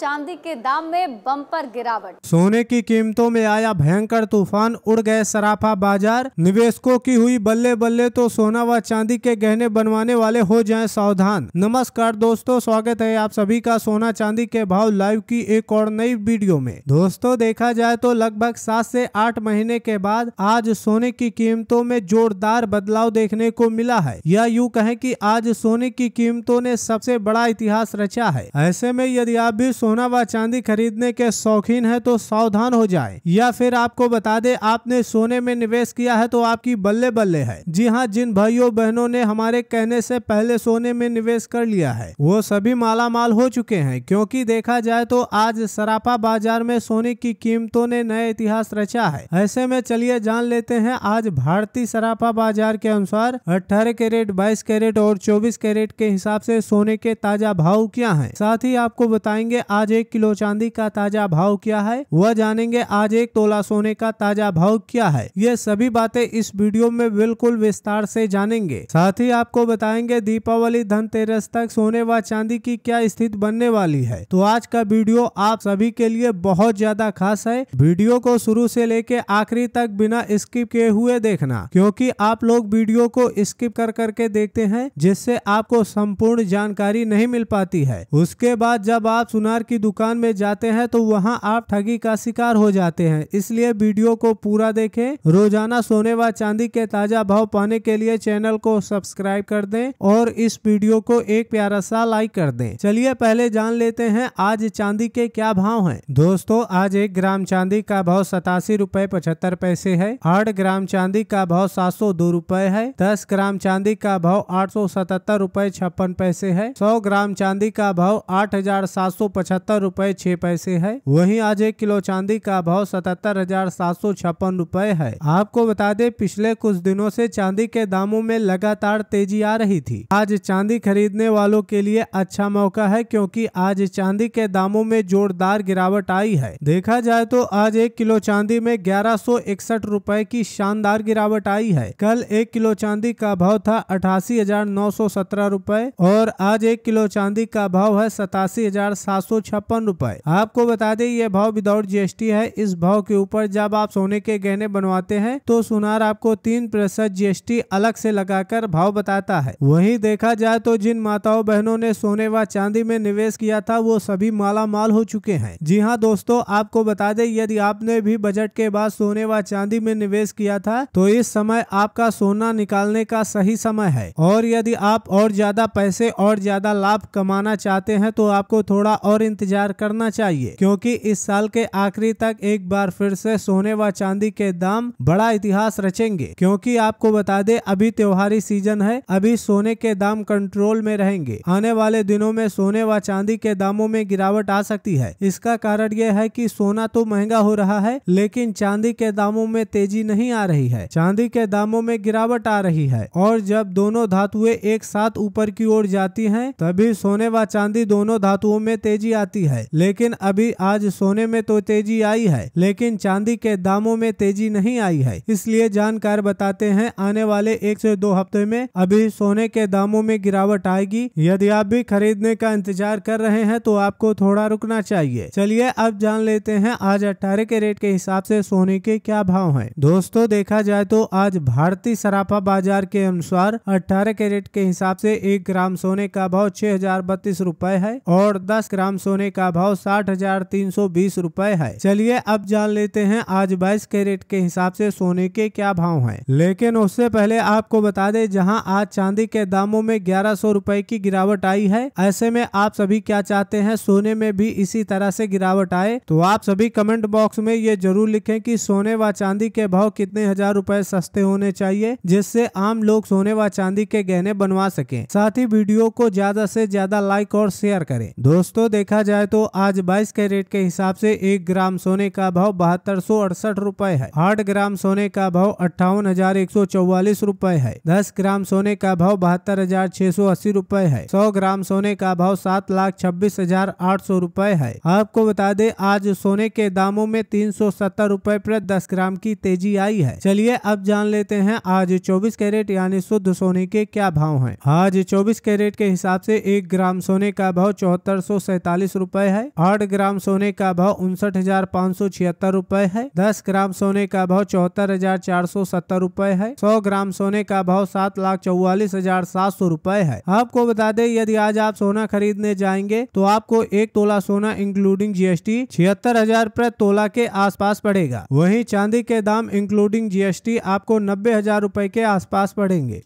चांदी के दाम में बम्पर गिरावट सोने की कीमतों में आया भयंकर तूफान उड़ गए सराफा बाजार निवेशकों की हुई बल्ले बल्ले तो सोना व चांदी के गहने बनवाने वाले हो जाएं सावधान नमस्कार दोस्तों स्वागत है आप सभी का सोना चांदी के भाव लाइव की एक और नई वीडियो में दोस्तों देखा जाए तो लगभग सात ऐसी आठ महीने के बाद आज सोने की कीमतों में जोरदार बदलाव देखने को मिला है या यूँ कहे की आज सोने की कीमतों ने सबसे बड़ा इतिहास रचा है ऐसे में यदि आप भी सोना व चांदी खरीदने के शौकीन है तो सावधान हो जाए या फिर आपको बता दे आपने सोने में निवेश किया है तो आपकी बल्ले बल्ले है जी हाँ जिन भाइयों बहनों ने हमारे कहने से पहले सोने में निवेश कर लिया है वो सभी माला माल हो चुके हैं क्योंकि देखा जाए तो आज सरापा बाजार में सोने की कीमतों ने नए इतिहास रचा है ऐसे में चलिए जान लेते हैं आज भारतीय सरापा बाजार के अनुसार अठारह कैरेट बाईस कैरेट और चौबीस कैरेट के हिसाब से सोने के ताजा भाव क्या है साथ ही आपको बताएंगे आज एक किलो चांदी का ताजा भाव क्या है वह जानेंगे आज एक तोला सोने का ताजा भाव क्या है ये सभी बातें इस वीडियो में बिल्कुल विस्तार से जानेंगे साथ ही आपको बताएंगे दीपावली धनतेरस तक सोने व चांदी की क्या स्थिति बनने वाली है तो आज का वीडियो आप सभी के लिए बहुत ज्यादा खास है वीडियो को शुरू से लेके आखिरी तक बिना स्किप किए हुए देखना क्योंकि आप लोग वीडियो को स्किप कर करके देखते हैं जिससे आपको संपूर्ण जानकारी नहीं मिल पाती है उसके बाद जब आप सुनार व्यापार की दुकान में जाते हैं तो वहाँ आप ठगी का शिकार हो जाते हैं इसलिए वीडियो को पूरा देखें रोजाना सोने व चांदी के ताजा भाव पाने के लिए चैनल को सब्सक्राइब कर दें और इस वीडियो को एक प्यारा सा लाइक कर दें चलिए पहले जान लेते हैं आज चांदी के क्या भाव हैं दोस्तों आज एक ग्राम चांदी का भाव सतासी रूपए पचहत्तर पैसे है आठ ग्राम चांदी का भाव सात सौ दो रूपए है दस ग्राम चांदी का भाव आठ सौ सतहत्तर रूपए छप्पन पैसे है सौ ग्राम चांदी का भाव आठ हजार सात सौ पचहत्तर पचहत्तर रूपए छह पैसे है वहीं आज एक किलो चांदी का भाव सतहत्तर हजार सात सौ छप्पन रूपए है आपको बता दें पिछले कुछ दिनों से चांदी के दामों में लगातार तेजी आ रही थी आज चांदी खरीदने वालों के लिए अच्छा मौका है क्योंकि आज चांदी के दामों में जोरदार गिरावट आई है देखा जाए तो आज एक किलो चांदी में ग्यारह सौ इकसठ रूपए की शानदार गिरावट आई है कल एक किलो चांदी का भाव था अठासी हजार नौ सौ सत्रह रूपए और आज एक किलो चांदी का भाव है सतासी हजार सात सौ छप्पन रूपए आपको बता दें यह भाव विदाउट जीएसटी है इस भाव के ऊपर जब आप सोने के गहने बनवाते हैं तो सुनार आपको तीन प्रतिशत जीएसटी अलग से लगाकर भाव बताता है वही देखा जाए तो जिन माताओं बहनों ने सोने व चांदी में निवेश किया था वो सभी माला माल हो चुके हैं जी हाँ दोस्तों आपको बता दें यदि आपने भी बजट के बाद सोने व चांदी में निवेश किया था तो इस समय आपका सोना निकालने का सही समय है और यदि आप और ज्यादा पैसे और ज्यादा लाभ कमाना चाहते हैं तो आपको थोड़ा और और इंतजार करना चाहिए क्योंकि इस साल के आखिरी तक एक बार फिर से सोने व चांदी के दाम बड़ा इतिहास रचेंगे क्योंकि आपको बता दे अभी त्योहारी सीजन है अभी सोने के दाम कंट्रोल में रहेंगे आने वाले दिनों में सोने व चांदी के दामों में गिरावट आ सकती है इसका कारण यह है की सोना तो महंगा हो रहा है लेकिन चांदी के दामों में तेजी नहीं आ रही है चांदी के दामों में गिरावट आ रही है और जब दोनों धातुएं एक साथ ऊपर की ओर जाती हैं तभी सोने व चांदी दोनों धातुओं में तेजी तेजी आती है लेकिन अभी आज सोने में तो तेजी आई है लेकिन चांदी के दामों में तेजी नहीं आई है इसलिए जानकार बताते हैं आने वाले एक से दो हफ्ते में अभी सोने के दामों में गिरावट आएगी यदि आप भी खरीदने का इंतजार कर रहे हैं तो आपको थोड़ा रुकना चाहिए चलिए अब जान लेते हैं आज अट्ठारह के रेट के हिसाब से सोने के क्या भाव है दोस्तों देखा जाए तो आज भारतीय सराफा बाजार के अनुसार अट्ठारह रेट के हिसाब से एक ग्राम सोने का भाव छह हजार बत्तीस रूपए है और दस ग्राम सोने का भाव साठ हजार तीन सौ बीस रूपए है चलिए अब जान लेते हैं आज बाईस कैरेट के हिसाब से सोने के क्या भाव हैं लेकिन उससे पहले आपको बता दें जहां आज चांदी के दामों में ग्यारह सौ की गिरावट आई है ऐसे में आप सभी क्या चाहते हैं सोने में भी इसी तरह से गिरावट आए तो आप सभी कमेंट बॉक्स में ये जरूर लिखें कि सोने व चांदी के भाव कितने हजार रूपए सस्ते होने चाहिए जिससे आम लोग सोने व चांदी के गहने बनवा सके साथ ही वीडियो को ज्यादा से ज्यादा लाइक और शेयर करें दोस्तों देखा देखा जाए तो आज 22 कैरेट के हिसाब से एक ग्राम सोने का भाव बहत्तर सौ अड़सठ रूपए है आठ ग्राम सोने का भाव अट्ठावन हजार एक सौ चौवालीस रूपए है दस ग्राम सोने का भाव बहत्तर हजार छह सौ अस्सी रूपए है सौ ग्राम सोने का भाव सात लाख छब्बीस हजार आठ सौ रूपए है आपको बता दे आज सोने के दामों में तीन सौ सत्तर रूपए प्रति दस ग्राम की तेजी आई है चलिए अब जान लेते हैं आज चौबीस कैरेट यानी शुद्ध सोने के क्या भाव है आज चौबीस कैरेट के हिसाब से एक ग्राम सोने का भाव चौहत्तर सौ सैतालीस चालीस रूपए है आठ ग्राम सोने का भाव उनसठ हजार पाँच सौ छिहत्तर रूपए है दस ग्राम सोने का भाव चौहत्तर हजार चार सौ सत्तर रूपए है सौ ग्राम सोने का भाव सात लाख चौवालीस हजार सात सौ रूपए है आपको बता दें यदि आज आप सोना खरीदने जाएंगे तो आपको एक तोला सोना इंक्लूडिंग जीएसटी छिहत्तर हजार प्रति तोला के आसपास पड़ेगा वहीं चांदी के दाम इंक्लूडिंग जीएसटी आपको नब्बे हजार रूपए के आसपास पड़ेंगे